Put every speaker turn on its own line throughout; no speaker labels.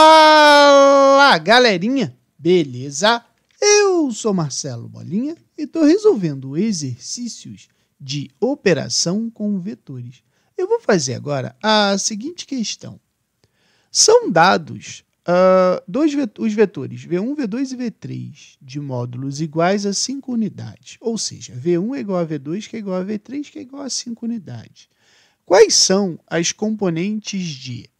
Fala, galerinha! Beleza? Eu sou Marcelo Bolinha e estou resolvendo exercícios de operação com vetores. Eu vou fazer agora a seguinte questão. São dados uh, dois vet os vetores V1, V2 e V3 de módulos iguais a 5 unidades. Ou seja, V1 é igual a V2, que é igual a V3, que é igual a 5 unidades. Quais são as componentes de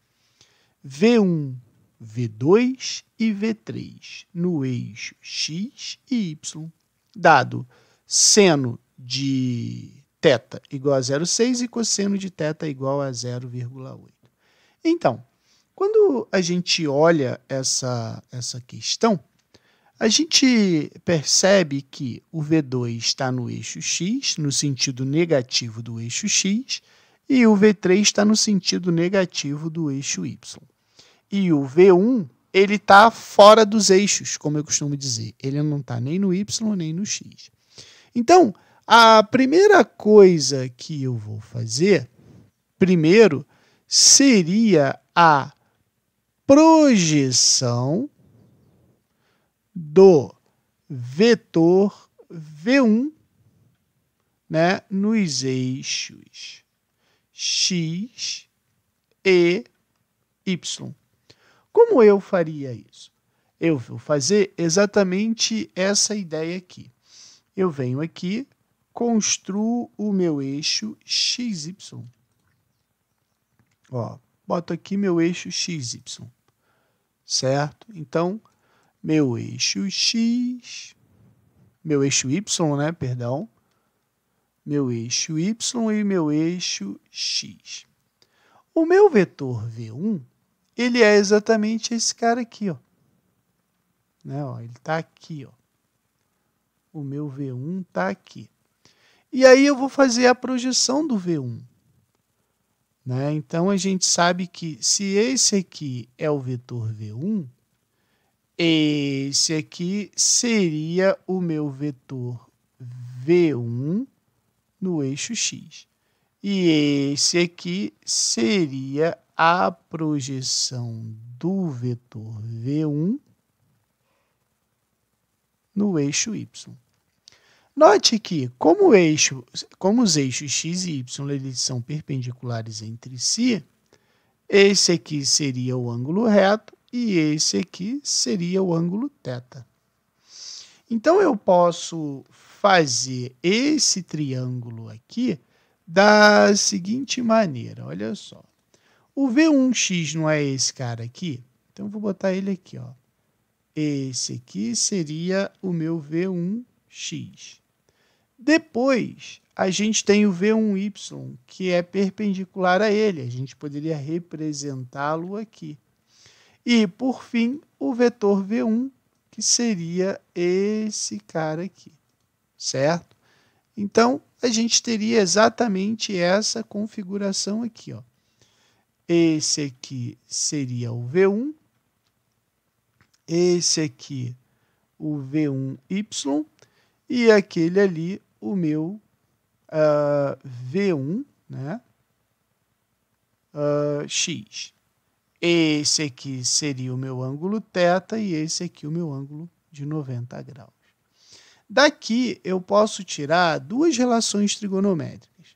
V1 V2 e V3 no eixo X e Y, dado seno de θ igual a 0,6 e cosseno de θ igual a 0,8. Então, quando a gente olha essa, essa questão, a gente percebe que o V2 está no eixo X, no sentido negativo do eixo X, e o V3 está no sentido negativo do eixo Y e o V1 ele está fora dos eixos, como eu costumo dizer. Ele não está nem no Y nem no X. Então, a primeira coisa que eu vou fazer, primeiro, seria a projeção do vetor V1 né, nos eixos X e Y. Como eu faria isso? Eu vou fazer exatamente essa ideia aqui. Eu venho aqui, construo o meu eixo XY. Ó, boto aqui meu eixo XY, certo? Então, meu eixo X, meu eixo Y, né, perdão, meu eixo Y e meu eixo X. O meu vetor V1 ele é exatamente esse cara aqui, ó. Né, ó ele está aqui, ó. O meu V1 está aqui. E aí eu vou fazer a projeção do V1. Né? Então a gente sabe que se esse aqui é o vetor V1, esse aqui seria o meu vetor V1 no eixo X. E esse aqui seria a projeção do vetor V1 no eixo y. Note que, como, eixo, como os eixos x e y eles são perpendiculares entre si, esse aqui seria o ângulo reto e esse aqui seria o ângulo θ. Então, eu posso fazer esse triângulo aqui da seguinte maneira, olha só. O V1X não é esse cara aqui? Então eu vou botar ele aqui, ó. Esse aqui seria o meu V1X. Depois, a gente tem o V1Y, que é perpendicular a ele. A gente poderia representá-lo aqui. E, por fim, o vetor V1, que seria esse cara aqui, certo? Então, a gente teria exatamente essa configuração aqui, ó. Esse aqui seria o V1. Esse aqui, o V1Y. E aquele ali, o meu uh, ah, V1, né? Uh, X. Esse aqui seria o meu ângulo θ e esse aqui o meu ângulo de 90 graus. Daqui eu posso tirar duas relações trigonométricas.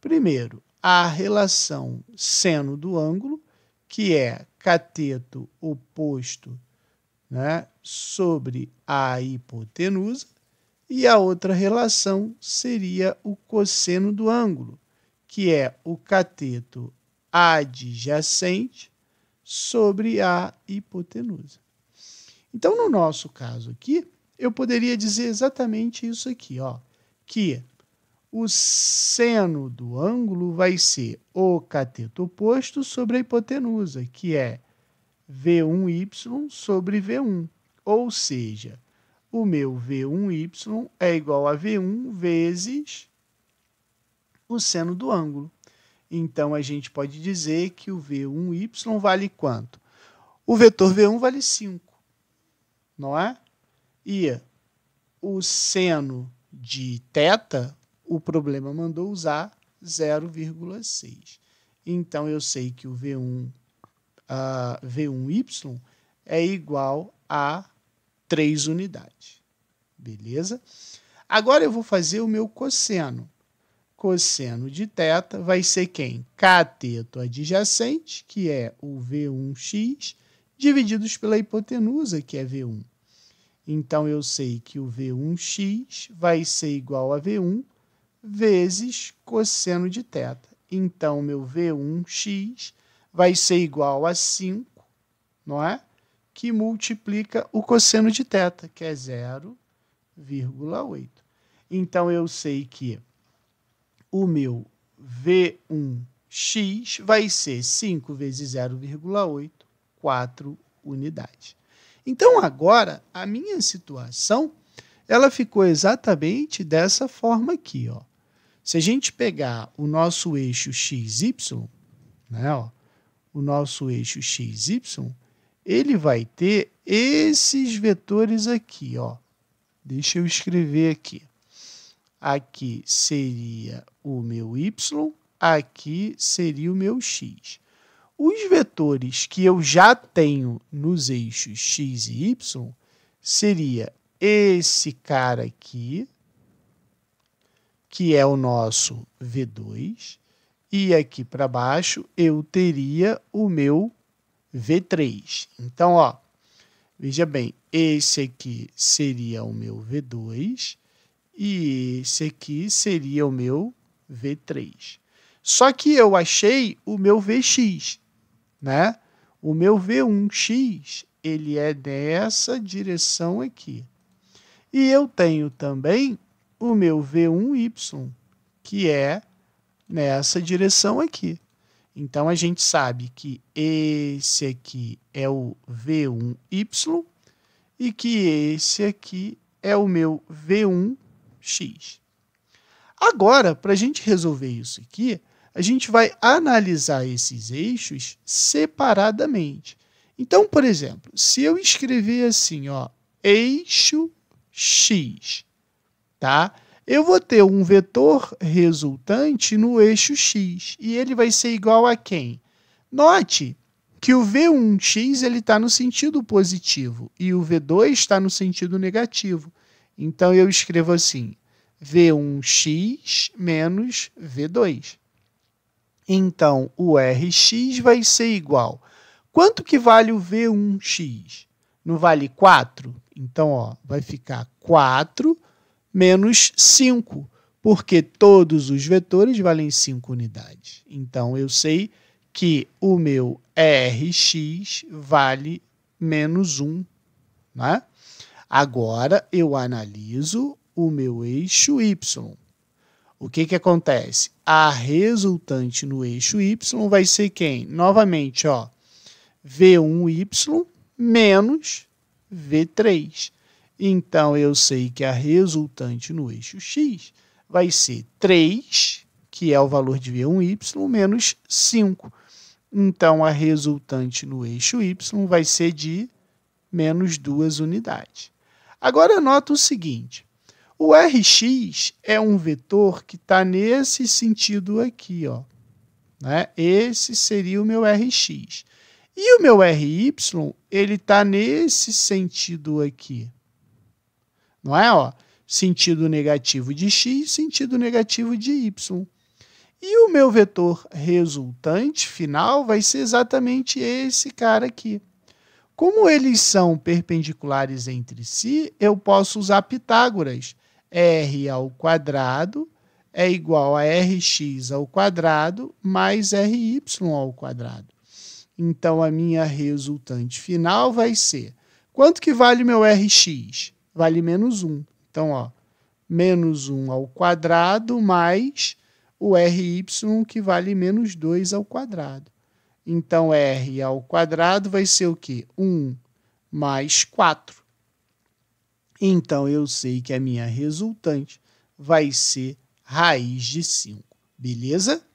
Primeiro, a relação seno do ângulo, que é cateto oposto né, sobre a hipotenusa, e a outra relação seria o cosseno do ângulo, que é o cateto adjacente sobre a hipotenusa. Então, no nosso caso aqui, eu poderia dizer exatamente isso aqui, ó, que o seno do ângulo vai ser o cateto oposto sobre a hipotenusa, que é V1Y sobre V1. Ou seja, o meu V1Y é igual a V1 vezes o seno do ângulo. Então, a gente pode dizer que o V1Y vale quanto? O vetor V1 vale 5, não é? E o seno de θ o problema mandou usar 0,6. Então, eu sei que o V1, uh, V1Y é igual a 3 unidades. Beleza? Agora eu vou fazer o meu cosseno. Cosseno de θ vai ser quem? Cateto adjacente, que é o V1x, divididos pela hipotenusa, que é V1. Então, eu sei que o V1x vai ser igual a V1 vezes cosseno de teta. Então, meu V1x vai ser igual a 5, não é? Que multiplica o cosseno de teta, que é 0,8. Então, eu sei que o meu V1x vai ser 5 vezes 0,8, 4 unidades. Então, agora, a minha situação ela ficou exatamente dessa forma aqui, ó. Se a gente pegar o nosso eixo XY, né, ó, o nosso eixo XY, ele vai ter esses vetores aqui, ó. Deixa eu escrever aqui. Aqui seria o meu y, aqui seria o meu x. Os vetores que eu já tenho nos eixos x e y seria esse cara aqui, que é o nosso V2, e aqui para baixo eu teria o meu V3. Então, ó, veja bem, esse aqui seria o meu V2 e esse aqui seria o meu V3. Só que eu achei o meu Vx, né? O meu V1x, ele é dessa direção aqui. E eu tenho também o meu V1Y, que é nessa direção aqui. Então, a gente sabe que esse aqui é o V1Y e que esse aqui é o meu V1X. Agora, para a gente resolver isso aqui, a gente vai analisar esses eixos separadamente. Então, por exemplo, se eu escrever assim, ó, eixo X, tá? Eu vou ter um vetor resultante no eixo x e ele vai ser igual a quem? Note que o V1x ele está no sentido positivo e o V2 está no sentido negativo. Então eu escrevo assim: V1x menos V2. Então o Rx vai ser igual. Quanto que vale o V1x? Não vale 4? Então ó, vai ficar 4 menos 5, porque todos os vetores valem 5 unidades. Então, eu sei que o meu Rx vale menos 1. Né? Agora, eu analiso o meu eixo Y. O que, que acontece? A resultante no eixo Y vai ser quem? Novamente, ó, V1Y menos V3. Então eu sei que a resultante no eixo x vai ser 3, que é o valor de V1y, menos 5. Então a resultante no eixo y vai ser de menos 2 unidades. Agora nota o seguinte: o Rx é um vetor que está nesse sentido aqui, ó. Né? Esse seria o meu Rx. E o meu Ry, ele está nesse sentido aqui. Não é? Ó, sentido negativo de x, sentido negativo de y. E o meu vetor resultante final vai ser exatamente esse cara aqui. Como eles são perpendiculares entre si, eu posso usar Pitágoras. R ao quadrado é igual a Rx ao quadrado mais Ry ao quadrado. Então, a minha resultante final vai ser... Quanto que vale meu Rx? vale menos 1. Então, ó, menos 1 ao quadrado mais o RY, que vale menos 2 ao quadrado. Então, R ao quadrado vai ser o quê? 1 mais 4. Então, eu sei que a minha resultante vai ser raiz de 5. Beleza?